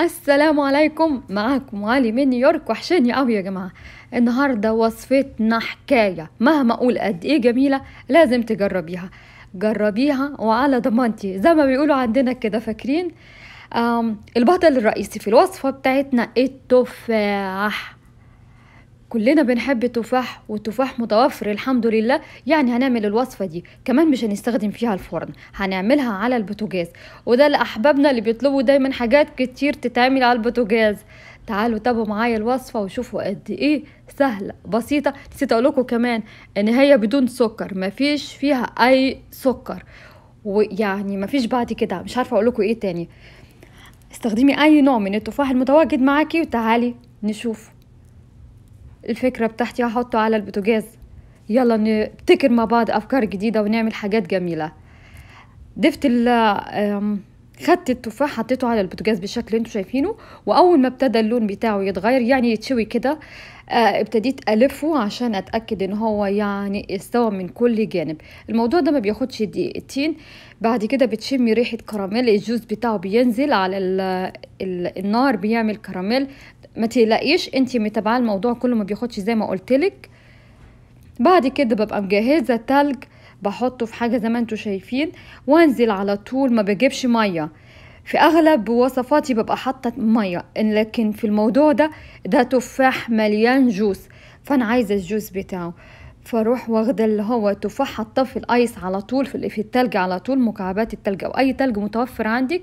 السلام عليكم معاكم علي من نيويورك وحشاني قوي يا جماعه النهارده وصفتنا حكايه مهما اقول قد ايه جميله لازم تجربيها جربيها وعلى ضمانتي زي ما بيقولوا عندنا كده فاكرين البطل الرئيسي في الوصفه بتاعتنا التفاح كلنا بنحب التفاح والتفاح متوفر الحمد لله يعني هنعمل الوصفة دي كمان مش هنستخدم فيها الفرن هنعملها على البوتاجاز وده لأحبابنا اللي بيطلبوا دايما حاجات كتير تتعمل على البوتاجاز تعالوا تابعوا معايا الوصفة وشوفوا قد ايه سهلة بسيطة نسيت لكم كمان ان هي بدون سكر مفيش فيها اي سكر ويعني مفيش بعد كده مش عارفة لكم ايه تاني استخدمي اي نوع من التفاح المتواجد معاكي وتعالي نشوفه الفكرة بتاعتي هحطه على البوتاجاز يلا نبتكر مع بعض أفكار جديدة ونعمل حاجات جميلة ضفت ال خدت التفاح حطيته على البوتاجاز بالشكل اللي انتوا شايفينه واول ما ابتدى اللون بتاعه يتغير يعني يتشوي كده آه، ابتديت الفه عشان اتاكد ان هو يعني استوى من كل جانب الموضوع ده ما بياخدش دقيقتين بعد كده بتشمي ريحه كراميل الجوز بتاعه بينزل على ال ال النار بيعمل كراميل ما تلاقيش انت متابعه الموضوع كله ما بياخدش زي ما قلتلك بعد كده ببقى مجهزه تلج بحطه في حاجه زي ما انتوا شايفين وانزل على طول ما بجيبش ميه في اغلب وصفاتي ببقى حاطه ميه لكن في الموضوع ده ده تفاح مليان جوس فانا عايزه الجوس بتاعه فاروح واخده اللي هو تفاح حاطاه في الايس على طول في التلج على طول مكعبات التلج او اي تلج متوفر عندك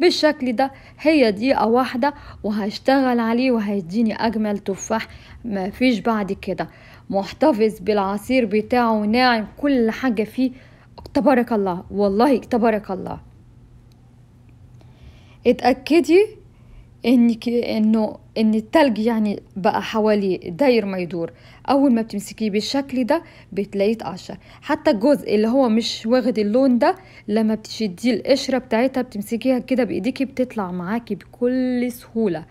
بالشكل ده هي دقيقة واحدة وهشتغل عليه وهيديني أجمل تفاح ما فيش بعد كده محتفظ بالعصير بتاعه ناعم كل حاجة فيه تبارك الله والله تبارك الله اتأكدي انك انه ان التلج يعني بقى حواليه داير ما يدور اول ما بتمسكيه بالشكل ده بتلاقيه اتقشر حتى الجزء اللي هو مش واخد اللون ده لما بتشديه القشره بتاعتها بتمسكيها كده بايديكي بتطلع معاكي بكل سهوله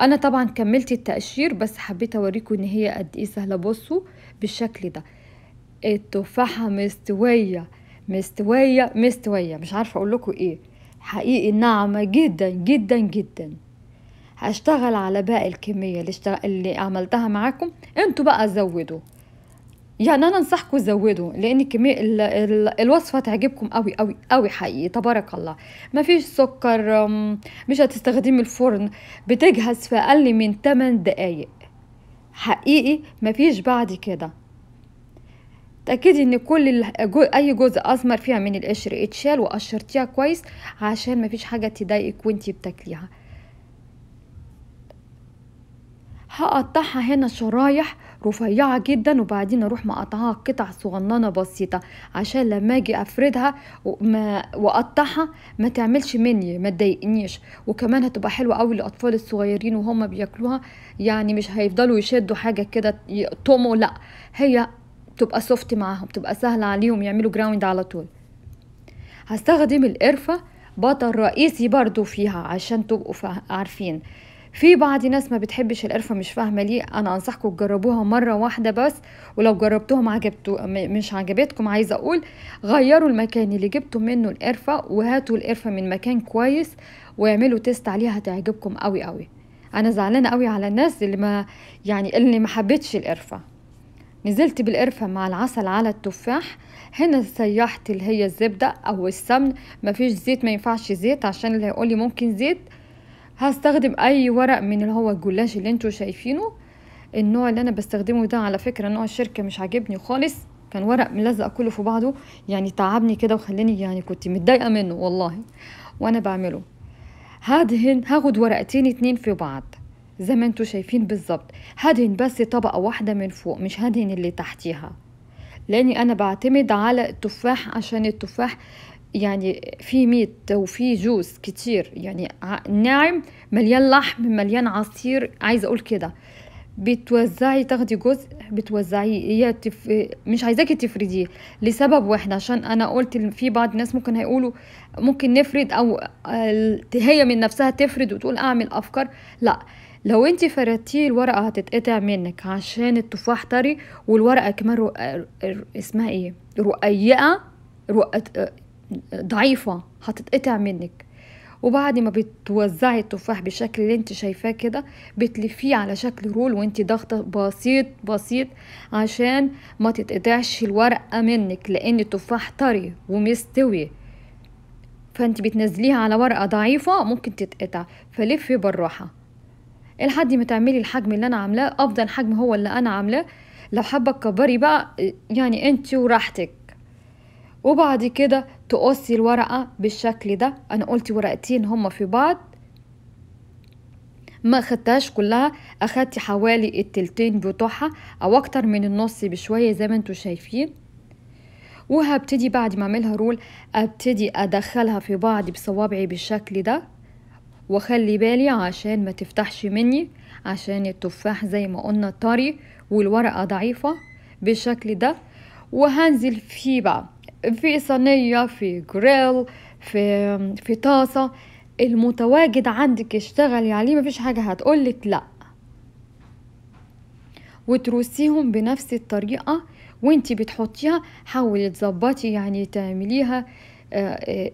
انا طبعا كملت التقشير بس حبيت اوريكم ان هي قد ايه سهله بصوا بالشكل ده التفاحه مستويه مستويه مستويه مش عارفه اقول لكم ايه حقيقي ناعمه جدا جدا جدا هشتغل على باقي الكمية اللي, اللي عملتها معاكم انتوا بقى زودوا يعني انا انصحكم زودوا لان كميه ال... ال... الوصفه تعجبكم قوي قوي قوي حقيقي تبارك الله ما فيش سكر مش هتستخدمي الفرن بتجهز في اقل من 8 دقائق حقيقي ما فيش بعد كده تأكدي ان كل اي جزء اسمر فيها من القشر اتشال وقشرتيها كويس عشان مفيش حاجه تضايقك وانتي بتاكليها هقطعها هنا شرايح رفيعة جدا وبعدين اروح مقطعها قطع صغننة بسيطة عشان لما اجي افردها وما واقطعها ما تعملش مني ما تضايقنيش وكمان هتبقى حلوة قوي للاطفال الصغيرين وهم بياكلوها يعني مش هيفضلوا يشدوا حاجة كده يقطموا لا هي تبقى سوفت معاهم تبقى سهلة عليهم يعملوا جراوند على طول هستخدم القرفة بطل رئيسي برضو فيها عشان تبقوا عارفين في بعض ناس ما بتحبش القرفه مش فاهمه ليه انا انصحكم تجربوها مره واحده بس ولو جربتوهم عجبتو مش عجبتكم عايزه اقول غيروا المكان اللي جبتوا منه القرفه وهاتوا القرفه من مكان كويس واعملوا تيست عليها هتعجبكم قوي قوي انا زعلانه قوي على الناس اللي ما يعني اللي ما حبتش القرفه نزلت بالقرفه مع العسل على التفاح هنا سيحت اللي هي الزبده او السمن مفيش زيت ما ينفعش زيت عشان اللي هيقولي ممكن زيت هستخدم اي ورق من اللي هو الجلاش اللي انتوا شايفينه النوع اللي انا بستخدمه ده على فكره نوع الشركه مش عاجبني خالص كان ورق ملزق كله في بعضه يعني تعبني كده وخلاني يعني كنت متضايقه منه والله وانا بعمله هدهن هاخد ورقتين اتنين في بعض زي ما انتوا شايفين بالظبط هدهن بس طبقه واحده من فوق مش هدهن اللي تحتيها لاني انا بعتمد على التفاح عشان التفاح يعني في ميت وفي جوز كتير يعني ناعم مليان لحم مليان عصير عايزه اقول كده بتوزعي تاخدي جزء بتوزعيه هي تف... مش عايزاكي تفرديه لسبب واحد عشان انا قلت في بعض الناس ممكن هيقولوا ممكن نفرد او هي من نفسها تفرد وتقول اعمل افكار لا لو انت فردتيه الورقه هتتقطع منك عشان التفاح طري والورقه كمان رو... اسمها ايه رقيقه رو... ضعيفة هتتقطع منك وبعد ما بتوزعي التفاح بالشكل اللي انت شايفاه كده بتلفيه على شكل رول وانت ضاغطه بسيط بسيط عشان ما تتقطعش الورقه منك لان التفاح طري ومستوي فانت بتنزليها على ورقه ضعيفه ممكن تتقطع فلفي بالراحه لحد ما تعملي الحجم اللي انا عاملاه افضل حجم هو اللي انا عاملاه لو حابه تكبري بقى يعني انت وراحتك وبعد كده تقصي الورقة بالشكل ده انا قلت ورقتين هما في بعض ما خدتهاش كلها اخدت حوالي التلتين بتوعها او اكتر من النص بشوية زي ما انتوا شايفين وهبتدي بعد ما اعملها رول ابتدي ادخلها في بعض بصوابعي بالشكل ده واخلي بالي عشان ما تفتحش مني عشان التفاح زي ما قلنا طري والورقة ضعيفة بالشكل ده وهنزل فيه بقى في صينية في جريل في في طاسة المتواجد عندك اشتغلي عليه مفيش حاجة هتقولك لأ وترصيهم بنفس الطريقة وانتي بتحطيها حاولي تظبطي يعني تعمليها آه، آه،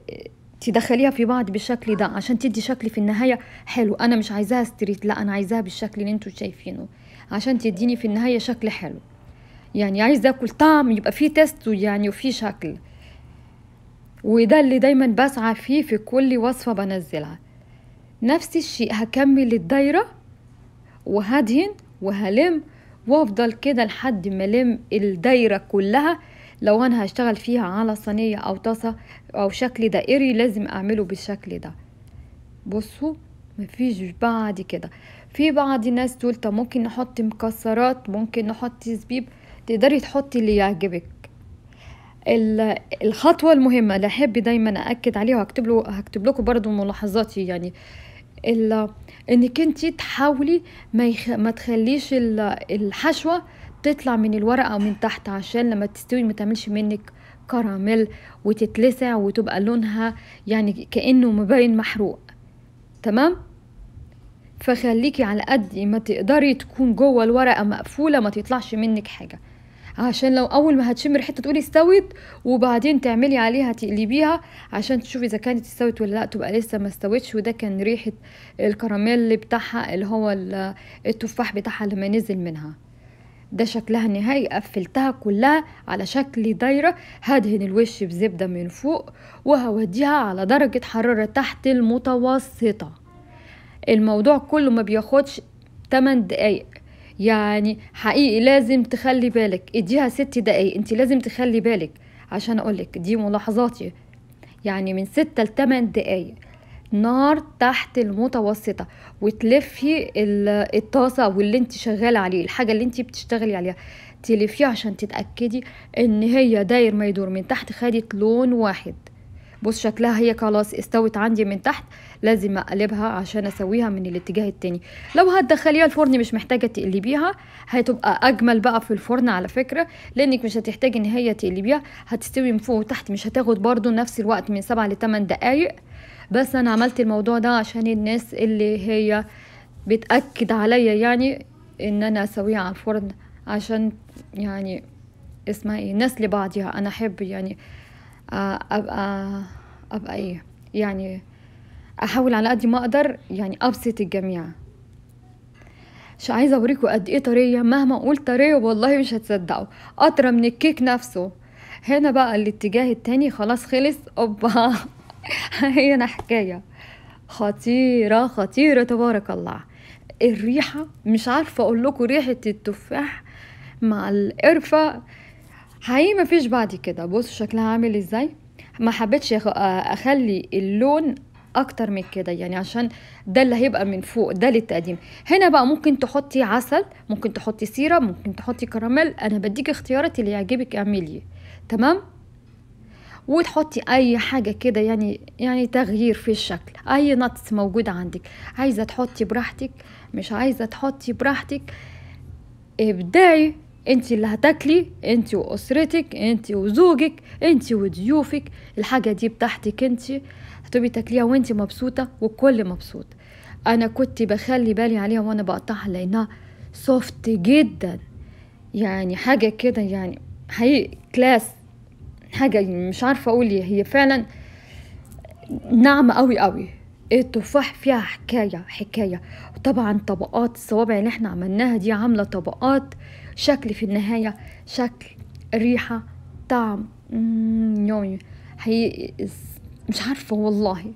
تدخليها في بعض بالشكل ده عشان تدي شكل في النهاية حلو انا مش عايزاها ستريت لا انا عايزاها بالشكل اللي انتوا شايفينه عشان تديني في النهاية شكل حلو يعني عايزة أكل طعم يبقى في تيست يعني وفي شكل وده اللي دايما بسعى فيه في كل وصفة بنزلها نفس الشيء هكمل الدايرة وهدهن وهلم وافضل كده لحد ما لم الدايرة كلها لو انا هشتغل فيها على صينية او طاسة او شكل دائري لازم اعمله بالشكل ده بصوا مفيش بعد كده في بعض الناس تقول طب ممكن نحط مكسرات ممكن نحط زبيب تقدري تحطي اللي يعجبك الخطوة المهمة اللي أحب دايما أأكد عليها وهكتب له هكتب لكم برضو ملاحظاتي يعني انك انت تحاولي ما, يخ... ما تخليش الحشوة تطلع من الورقة من تحت عشان لما تستوي ما تعملش منك كراميل وتتلسع وتبقى لونها يعني كأنه مبين محروق تمام فخليكي على قد ما تقدري تكون جوه الورقة مقفولة ما تطلعش منك حاجة عشان لو اول ما هتشم ريحتها تقولي استوت وبعدين تعملي عليها تقلبيها عشان تشوفي اذا كانت استوت ولا لا تبقى لسه ما استوتش وده كان ريحه الكراميل بتاعها اللي هو التفاح بتاعها لما نزل منها ده شكلها النهائي قفلتها كلها على شكل دايره هدهن الوش بزبده من فوق وهوديها على درجه حراره تحت المتوسطه الموضوع كله ما بياخدش 8 دقايق يعني حقيقي لازم تخلي بالك اديها ست دقايق انت لازم تخلي بالك عشان اقولك دي ملاحظاتي يعني من ستة لتمن دقايق نار تحت المتوسطة وتلفي الطاسة واللي انت شغالة عليه الحاجة اللي انت بتشتغلي عليها تلفيه عشان تتأكدي ان هي داير ما يدور من تحت خدت لون واحد بص شكلها هي خلاص استوت عندي من تحت لازم اقلبها عشان اسويها من الاتجاه التاني لو هتدخليها الفرن مش محتاجه تقلبيها هتبقى اجمل بقى في الفرن على فكره لانك مش هتحتاجي ان هي تقلبيها هتستوي من فوق وتحت مش هتاخد برضو نفس الوقت من 7 ل 8 دقائق بس انا عملت الموضوع ده عشان الناس اللي هي بتاكد عليا يعني ان انا اسويها على الفرن عشان يعني اسمها ايه ناس لبعضها يعني، انا احب يعني آه، أبقى أبقى إيه يعني أحاول على قد ما أقدر يعني أبسط الجميع مش عايزة أوريكم قد إيه طرية مهما أقول طرية والله مش هتصدقوا قطرة من الكيك نفسه هنا بقى الاتجاه التاني خلاص خلص أوبا هي أنا حكاية خطيرة خطيرة تبارك الله الريحة مش عارفة أقول لكم ريحة التفاح مع القرفة حقيقي ما فيش بعد كده بصوا شكلها عامل ازاي ما حبيتش اخلي اللون اكتر من كده يعني عشان ده اللي هيبقى من فوق ده للتقديم هنا بقى ممكن تحطي عسل ممكن تحطي سيرة ممكن تحطي كراميل انا بديك اختيارات اللي يعجبك اعمليه تمام وتحطي اي حاجه كده يعني يعني تغيير في الشكل اي نتس موجود عندك عايزه تحطي براحتك مش عايزه تحطي براحتك ابدعي انت اللي هتاكلي انت واسرتك انت وزوجك انت وضيوفك الحاجه دي بتاعتك انت هتبقي تاكليها وانت مبسوطه والكل مبسوط انا كنت بخلي بالي عليها وانا بقطعها لانها سوفت جدا يعني حاجه كده يعني حقيقي كلاس حاجه مش عارفه اقول إيه. هي فعلا ناعمه قوي قوي التفاح فيها حكاية حكاية وطبعا طبقات الصوابع اللي احنا عملناها دي عاملة طبقات شكل في النهاية شكل ريحة طعم يومي حي... مش عارفة والله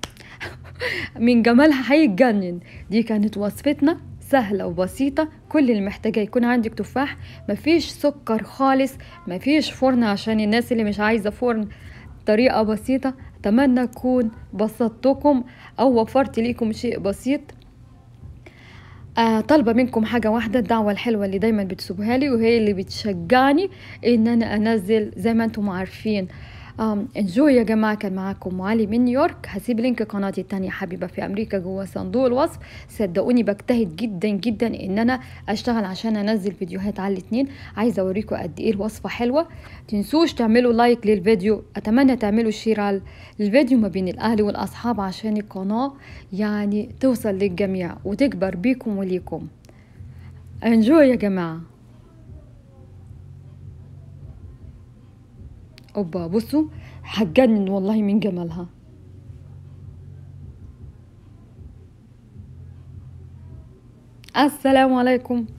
من جمالها هيتجنن دي كانت وصفتنا سهلة وبسيطة كل اللي محتاجة يكون عندك تفاح مفيش سكر خالص مفيش فرن عشان الناس اللي مش عايزة فرن طريقة بسيطة أتمنى أكون بسطتكم أو وفرت ليكم شيء بسيط آه، طلبة طالبة منكم حاجة واحدة الدعوة الحلوة اللي دايما بتسيبوها لي وهي اللي بتشجعني إن أنا أنزل زي ما أنتم عارفين انجوي يا جماعة كان معاكم مالي من نيويورك هسيب لينك قناتي التانية حبيبة في أمريكا جوا صندوق الوصف صدقوني بجتهد جدا جدا إن أنا أشتغل عشان أنزل فيديوهات على الاتنين عايزة أوريكم قد إيه الوصفة حلوة تنسوش تعملوا لايك للفيديو أتمنى تعملوا شير للفيديو ما بين الأهل والأصحاب عشان القناة يعني توصل للجميع وتكبر بيكم وليكم انجوي يا جماعه اوبا بصوا حتجنن والله من جمالها السلام عليكم